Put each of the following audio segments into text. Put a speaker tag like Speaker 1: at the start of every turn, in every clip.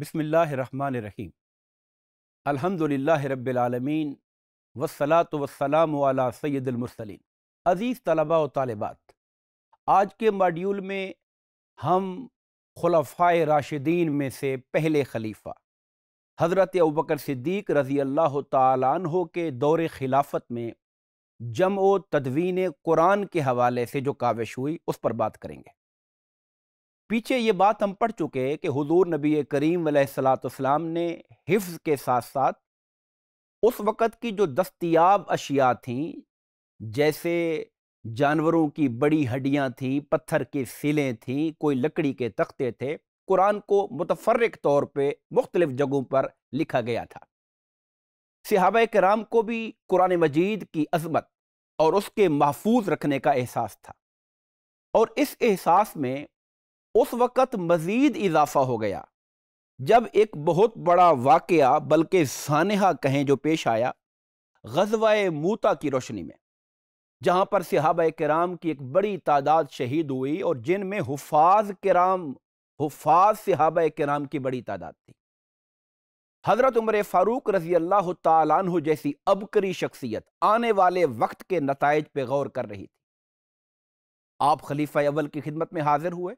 Speaker 1: बसमीम अलहमदिल्ला रबालमीन वसलात वसलाम आला सैदुलमसलिन अज़ीज़ तलबा व तालबात आज के मॉड्यूल में हम खलफ़ा राशिदीन में से पहले खलीफ़ा हज़रत अबकर सिद्दीक रज़ी अल्लाह तहो के दौर खिलाफत में जम व तदवीन कुरान के हवाले से जो काविश हुई उस पर बात करेंगे पीछे ये बात हम पढ़ चुके हैं कि हुजूर नबी करीम सलाम ने हिफ्ज़ के साथ साथ उस वक़्त की जो दस्तियाब अशिया थीं जैसे जानवरों की बड़ी हड्डियाँ थीं पत्थर की सिलें थीं कोई लकड़ी के तख्ते थे कुरान को मुतफरक तौर पर मुख्तलिफ जगहों पर लिखा गया था सिहाब कराम को भी कुरान मजीद की अजमत और उसके महफूज रखने का एहसास था और इस एहसास में उस वक़्त मज़ीद इजाफा हो गया जब एक बहुत बड़ा वाक़ बल्कि सानहा कहें जो पेश आया गजवा मूता की रोशनी में जहाँ पर सिहाब कराम की एक बड़ी तादाद शहीद हुई और जिनमें हफाज कराम हफाज सिहाब कराम की बड़ी तादाद थी हज़रत उम्र फ़ारूक रजी अल्लाह तु जैसी अबकरी शख्सियत आने वाले वक्त के नतज पर गौर कर रही थी आप खलीफा अवल की खिदमत में हाजिर हुए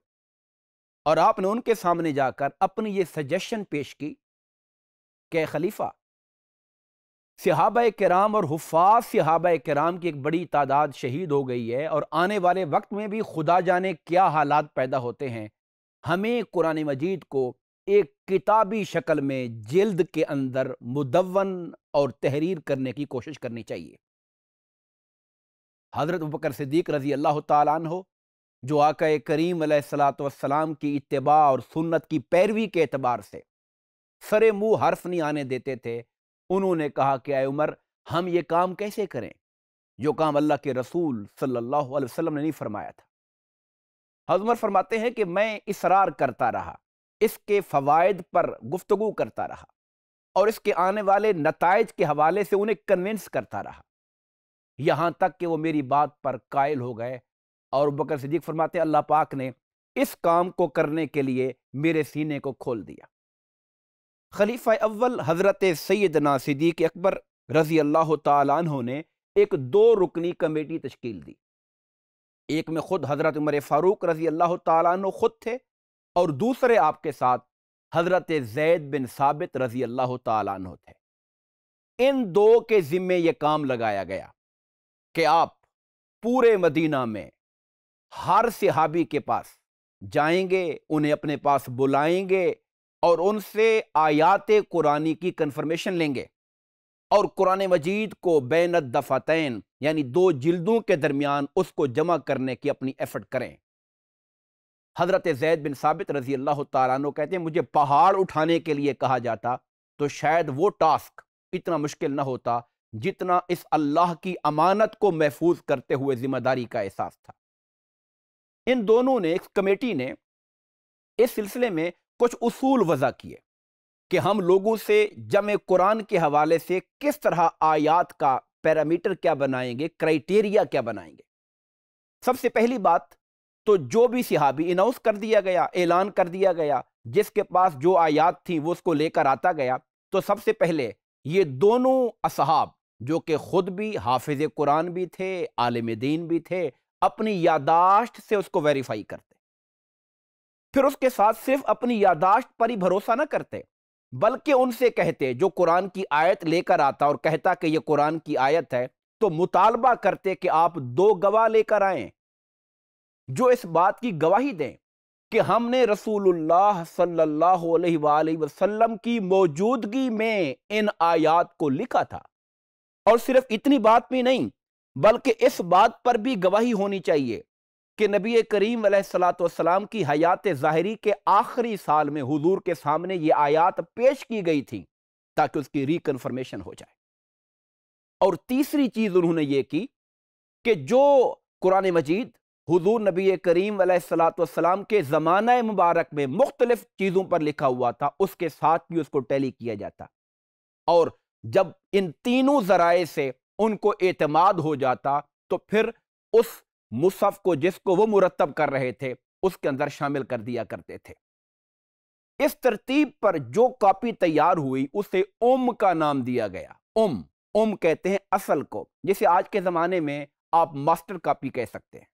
Speaker 1: और आपने उनके सामने जाकर अपनी ये सजेशन पेश की कि खलीफा सिहाब कराम और हुफाज सिहाब कराम की एक बड़ी तादाद शहीद हो गई है और आने वाले वक्त में भी खुदा जाने क्या हालात पैदा होते हैं हमें कुरान मजीद को एक किताबी शक्ल में जल्द के अंदर मुदवन और तहरीर करने की कोशिश करनी चाहिए हज़रत बकर सिद्दीक रजी अल्लाह तन हो जो आका करीम सलातम की इतबा और सुन्नत की पैरवी के अतबार से सरे मुंह हर्फ नहीं आने देते थे उन्होंने कहा कि आए उमर हम ये काम कैसे करें जो काम अल्लाह के रसूल सल्लल्लाहु अलैहि वसल्लम ने नहीं फरमाया था हजमर फरमाते हैं कि मैं इसरार करता रहा इसके फ़वाद पर गुफ्तु करता रहा और इसके आने वाले नतज के हवाले से उन्हें कन्विंस करता रहा यहाँ तक कि वो मेरी बात पर कायल हो गए और बकर सिद्दीक फरमाते अल्लाह पाक ने इस काम को करने के लिए मेरे सीने को खोल दिया खलीफा अव्वल हज़रत ना सिद्दीक अकबर रज़ी अल्लाह तहों ने एक दो रुकनी कमेटी तश्कील दी एक में ख़ुद हज़रत उमर फ़ारूक रज़ी अल्लाह तहों ख़ुद थे और दूसरे आपके साथ हज़रत जैद बिन साबित रज़ी अल्लाह तहों थे इन दो के ज़िम्मे ये काम लगाया गया कि आप पूरे मदीना में हर सिहाबी के पास जाएंगे उन्हें अपने पास बुलाएंगे और उनसे आयात कुरानी की कन्फर्मेशन लेंगे और कुरान मजीद को बैन दफ़ातैन यानी दो जिल्दों के दरमियान उसको जमा करने की अपनी एफर्ट करें हज़रत जैद बिन साबित रजी अल्लाह तारानो कहते हैं मुझे पहाड़ उठाने के लिए कहा जाता तो शायद वो टास्क इतना मुश्किल ना होता जितना इस अल्लाह की अमानत को महफूज करते हुए ज़िम्मेदारी का एहसास था इन दोनों ने कमेटी ने इस सिलसिले में कुछ उसूल वज़ा किए कि हम लोगों से जमे कुरान के हवाले से किस तरह आयात का पैरामीटर क्या बनाएंगे क्राइटेरिया क्या बनाएंगे सबसे पहली बात तो जो भी सिहाबी अनाउंस कर दिया गया ऐलान कर दिया गया जिसके पास जो आयात थी वो उसको लेकर आता गया तो सबसे पहले ये दोनों असहाब जो कि ख़ुद भी हाफिज़ कुरान भी थे आलम दीन भी थे अपनी यादाश्त से उसको वेरीफाई करते फिर उसके साथ सिर्फ अपनी यादाश्त पर ही भरोसा ना करते बल्कि उनसे कहते जो कुरान की आयत लेकर आता और कहता कि यह कुरान की आयत है तो मुतालबा करते कि आप दो गवाह लेकर आए जो इस बात की गवाही दें कि हमने रसूलुल्लाह सल्लल्लाहु अलैहि वसल्लम की मौजूदगी में इन आयात को लिखा था और सिर्फ इतनी बात भी नहीं बल्कि इस बात पर भी गवाही होनी चाहिए कि नबी करीम सलाम की हयात ज़ाहरी के आखिरी साल में हुजूर के सामने ये आयात पेश की गई थी ताकि उसकी रिकन्फर्मेशन हो जाए और तीसरी चीज़ उन्होंने ये की कि जो कुरान मजीद हुजूर नबी करीम सलाम के ज़माना मुबारक में मुख्तलिफ चीज़ों पर लिखा हुआ था उसके साथ भी उसको टैली किया जाता और जब इन तीनों ज़राए से उनको एतमाद हो जाता तो फिर उस मुसफ़ को जिसको वो मुरतब कर रहे थे उसके अंदर शामिल कर दिया करते थे इस तरतीब पर जो कापी तैयार हुई उसे ओम का नाम दिया गया ओम ओम कहते हैं असल को जिसे आज के ज़माने में आप मास्टर कापी कह सकते हैं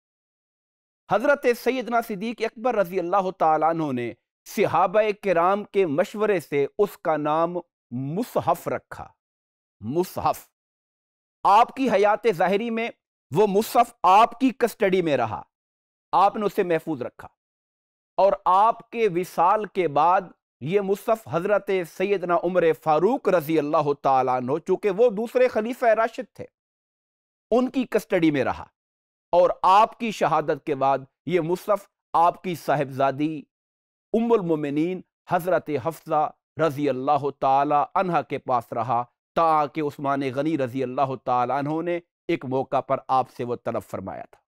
Speaker 1: हज़रत सैदना सिद्दीक अकबर रजी अल्लाह तु ने सिहाब कराम के मशवरे से उसका नाम मुसहफ़ रखा मुसहफ़ आपकी हयात ज़ाहरी में वो मुसफ़ आपकी कस्टडी में रहा आपने उसे महफूज रखा और आपके विसाल के बाद ये मुसफ़ हज़रत सैदना उम्र फ़ारूक रजी अल्लाह तु चूंकि वो दूसरे खलीफा राशिद थे उनकी कस्टडी में रहा और आपकी शहादत के बाद ये मुसफ़ आपकी साहिबजादी मुमिन हज़रत हफ्जा रजी अल्लाह तहा के पास रहा ताकि उस्मान गनी रजी अल्लाह तु ने एक मौका पर आपसे वो तलब फरमाया था